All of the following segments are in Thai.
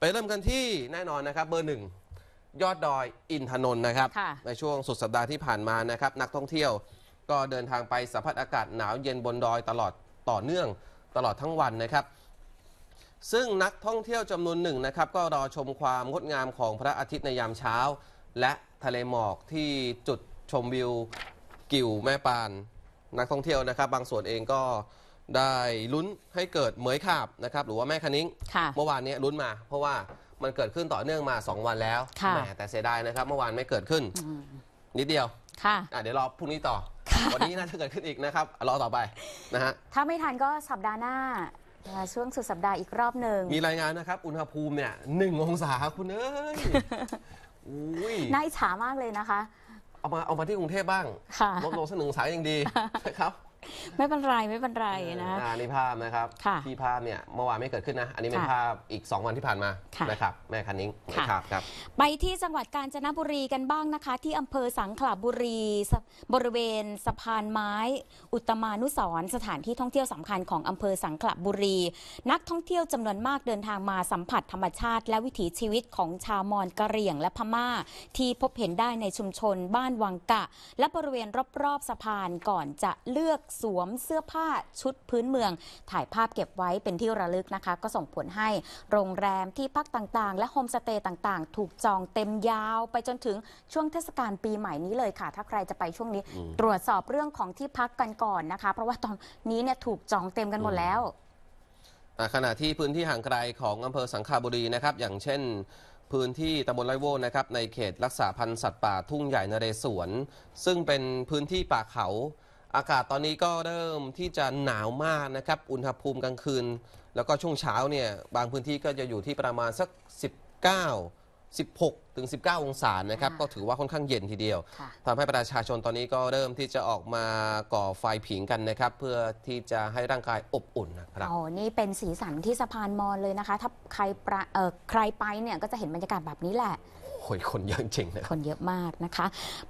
ไปเริ่มกันที่แน่นอนนะครับ เบอร์หนึ่งยอดดอยอินทนนท์นะครับ ในช่วงสุดสัปดาห์ที่ผ่านมานะครับ นักท่องเที่ยวก็เดินทางไปสัมผัสอากาศหนาวเย็นบนดอยตลอดต่อเนื่องตลอดทั้งวันนะครับ ซึ่งนักท่องเที่ยวจำนวนหนึ่งนะครับ ก็รอชมความงดงามของพระอาทิตย์ในยามเช้า และทะเลหมอกที่จุดชมวิวกิ่วแม่ปาน นักท่องเที่ยวนะครับบางส่วนเองก็ได้ลุ้นให้เกิดเหมยขาบนะครับ หรือว่าแม่คันิ้งเมื่อวานนี้ลุ้นมาเพราะว่ามันเกิดขึ้นต่อเนื่องมา 2 วันแล้วแหมแต่เสียดายนะครับ เมื่อวานไม่เกิดขึ้น นิดเดียวค่ะ เดี๋ยวรอพรุ่งนี้ต่อ วันนี้น่าจะเกิดขึ้นอีกนะครับรอต่อไปนะฮะถ้าไม่ทันก็สัปดาห์หน้าช่วงสุดสัปดาห์อีกรอบหนึ่ง มีรายงานนะครับ อุณหภูมิเนี่ยหนึ่งองศาคุณเอ้ยอุ้ยน่าอิจฉามากเลยนะคะ เอามาเอามาที่กรุงเทพบ้างลดลงสักหนึ่งองศายังดีนะครับไม่เป็นไรไม่เป็นไรนะอานี่ภาพนะครับที่ภาพเนี่ยเมื่อวานไม่เกิดขึ้นนะ อันนี้เป็นภาพอีก2วันที่ผ่านมานะครับแม่คันนิ้งคนะครับครับไปที่จังหวัดกาญจนบุรีกันบ้างนะคะ ที่อำเภอสังขละบุรี บริเวณสะพานไม้ อุตมานุสรสถานที่ท่องเที่ยวสำคัญของอำเภอสังขละบุรี นักท่องเที่ยวจำนวนมากเดินทางมาสัมผัสธรรมชาติและวิถีชีวิตของชาวมอญกะเหรี่ยงและพม่าที่พบเห็นได้ในชุมชน บ้านวังกะ และบริเวณรอบๆสะพานก่อนจะเลือกสวมเสื้อผ้าชุดพื้นเมืองถ่ายภาพเก็บไว้เป็นที่ระลึกนะคะก็ส่งผลให้โรงแรมที่พักต่างๆ และโฮมสเตย์ต่างๆ ถูกจองเต็มยาว ไปจนถึงช่วงเทศกาลปีใหม่นี้เลยค่ะ ถ้าใครจะไปช่วงนี้ ตรวจสอบเรื่องของที่พักกันก่อนนะคะเพราะว่าตอนนี้เนี่ยถูกจองเต็มกันหมดแล้วขณะที่พื้นที่ห่างไกลของอำเภอสังขาบุรีนะครับอย่างเช่น พื้นที่ตำบลไรโวนะครับในเขตรักษาพันธุ์สัตว์ป่าทุ่งใหญ่นเรศวร ซึ่งเป็นพื้นที่ป่าเขาอากาศตอนนี้ก็เริ่มที่จะหนาวมากนะครับอุณหภูมิกลางคืน แล้วก็ช่วงเช้าเนี่ยบางพื้นที่ก็จะอยู่ที่ประมาณสัก 19 16 ถึง 19องศานะครับก็ถือว่าค่อนข้างเย็นทีเดียวทำให้ประชาชนตอนนี้ก็เริ่มที่จะออกมาก่อไฟผิงกันนะครับ เพื่อที่จะให้ร่างกายอบอุ่นนะครับอ๋อนี่เป็นสีสันที่สะพานมอญเลยนะคะถ้าใครใครไปเนี่ยก็จะเห็นบรรยากาศแบบนี้แหละหคนเยอะจริงนะคนเยอะมากนะคะ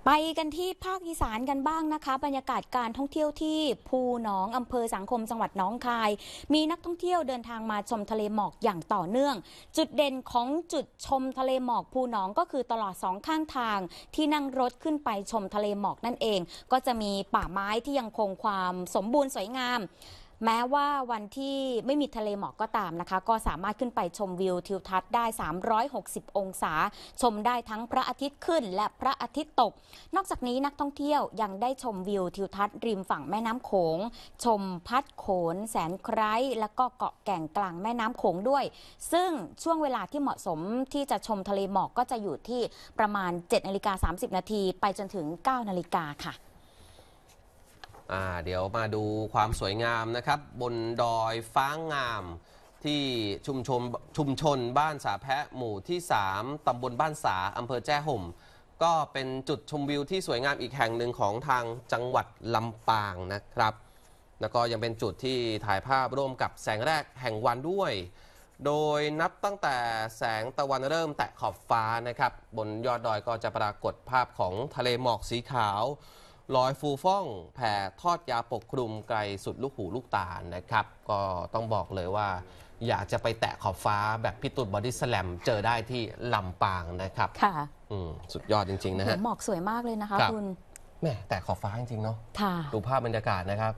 ไปกันที่ภาคอีสานกันบ้างนะคะบรรยากาศการท่องเที่ยวที่ภูหนองอำเภอสังคมจังหวัดน้องคาย มีนักท่องเที่ยวเดินทางมาชมทะเลหมอกอย่างต่อเนื่อง จุดเด่นของจุดชมทะเลหมอกภูหนองก็คือตลอดสองข้างทางที่นั่งรถขึ้นไปชมทะเลหมอกนั่นเองก็จะมีป่าไม้ที่ยังคงความสมบูรณ์สวยงามแม้ว่าวันที่ไม่มีทะเลหมอกก็ตามนะคะ ก็สามารถขึ้นไปชมวิวทิวทัศน์ได้ 360 องศา ชมได้ทั้งพระอาทิตย์ขึ้นและพระอาทิตย์ตก นอกจากนี้นักท่องเที่ยวยังได้ชมวิวทิวทัศน์ริมฝั่งแม่น้ำโขงชมพัดโขนแสนไคร้และก็เกาะแก่งกลางแม่น้ำโขงด้วย ซึ่งช่วงเวลาที่เหมาะสมที่จะชมทะเลหมอกก็จะอยู่ที่ประมาณ 7 นาฬิกา 30 นาทีไปจนถึง 9 นาฬิกาค่ะเดี๋ยวมาดูความสวยงามนะครับ บนดอยฟ้างาม ที่ชุมชนชุมชนบ้านสาแพะหมู่ที่ 3 ตำบลบ้านสาอำเภอแจ้ห่ม ก็เป็นจุดชมวิวที่สวยงามอีกแห่งหนึ่งของทางจังหวัดลำปางนะครับ แล้วก็ยังเป็นจุดที่ถ่ายภาพร่วมกับแสงแรกแห่งวันด้วย โดยนับตั้งแต่แสงตะวันเริ่มแตะขอบฟ้านะครับ บนยอดดอยก็จะปรากฏภาพของทะเลหมอกสีขาวลอยฟูฟ่อง แผ่ทอดยาปกคลุมไกลสุดลูกหูลูกตานะครับ ก็ต้องบอกเลยว่า อยากจะไปแตะขอบฟ้าแบบพิตุดบอดี้สแลม เจอได้ที่ลำปางนะครับค่ะสุดยอดจริง ๆนะฮะหมอกสวยมากเลยนะคะคุณแม่แตะขอบฟ้าจริงๆเนาะดูภาพบรรยากาศนะครับ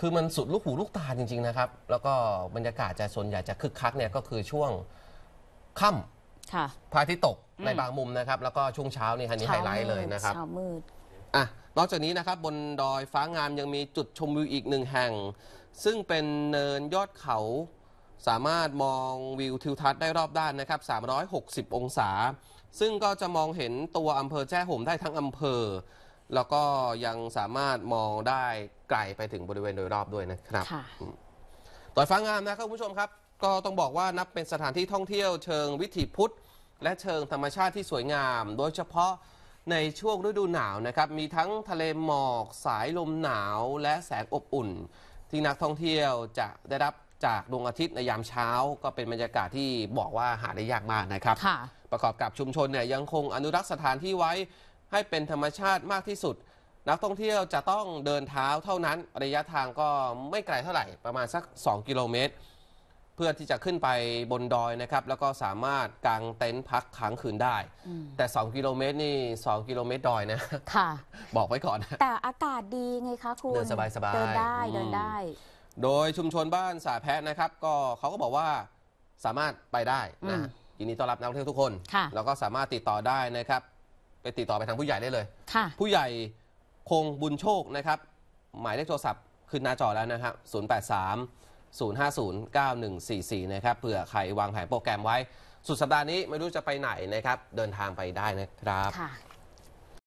คือมันสุดลูกหูลูกตาจริงๆ นะครับ แล้วก็บรรยากาศจะส่วนใหญ่จะคึกคักเนี่ยก็คือช่วงค่ำพระอาทิตย์ตกในบางมุมนะครับ แล้วก็ช่วงเช้านี่ฮนนี่ไฮไลท์เลยนะครับเช้ามืดอ่ะนอกจากนี้นะครับบนดอยฟ้างามยังมีจุดชมวิวอีกหนึ่งแห่ง ซึ่งเป็นเนินยอดเขาสามารถมองวิวทิวทัศน์ได้รอบด้านนะครับ 360 องศา ซึ่งก็จะมองเห็นตัวอำเภอแจ้ห่มได้ทั้งอำเภอ แล้วก็ยังสามารถมองได้ไกลไปถึงบริเวณโดยรอบด้วยนะครับ ดอยฟ้างามนะครับคุณผู้ชมครับก็ต้องบอกว่านับเป็นสถานที่ท่องเที่ยวเชิงวิถีพุทธ และเชิงธรรมชาติที่สวยงาม โดยเฉพาะในช่วงฤดูหนาวนะครับมีทั้งทะเลหมอกสายลมหนาวและแสงอบอุ่น ที่นักท่องเที่ยวจะได้รับจากดวงอาทิตย์ในยามเช้าก็เป็นบรรยากาศที่บอกว่าหาได้ยากมากนะครับประกอบกับชุมชนเนี่ยยังคงอนุรักษ์สถานที่ไว้ให้เป็นธรรมชาติมากที่สุด นักท่องเที่ยวจะต้องเดินเท้าเท่านั้น ระยะทางก็ไม่ไกลเท่าไหร่ประมาณสัก 2 กิโลเมตรเพื่อที่จะขึ้นไปบนดอยนะครับแล้วก็สามารถกางเต็นท์พักค้างคืนได้ แต่ 2 กิโลเมตรนี่2กิโลเมตรดอยนะค่ะบอกไว้ก่อนนะแต่อากาศดีไงคะคุณเดินสบายๆเดินได้เดินได้ โดยชุมชนบ้านสาแพะนะครับก็เขาก็บอกว่าสามารถไปได้นะยินดีต้อนรับนักท่องเที่ยวทุกคนแล้วก็สามารถติดต่อได้นะครับ ไปติดต่อไปทางผู้ใหญ่ได้เลย ผู้ใหญ่คงบุญโชคนะครับ หมายเลขโทรศัพท์ขึ้นหน้าจอแล้วนะครับ083 0509144นะครับเผื่อใครวางแผนโปรแกรมไว้ สุดสัปดาห์นี้ไม่รู้จะไปไหนนะครับ เดินทางไปได้นะครับค่ะ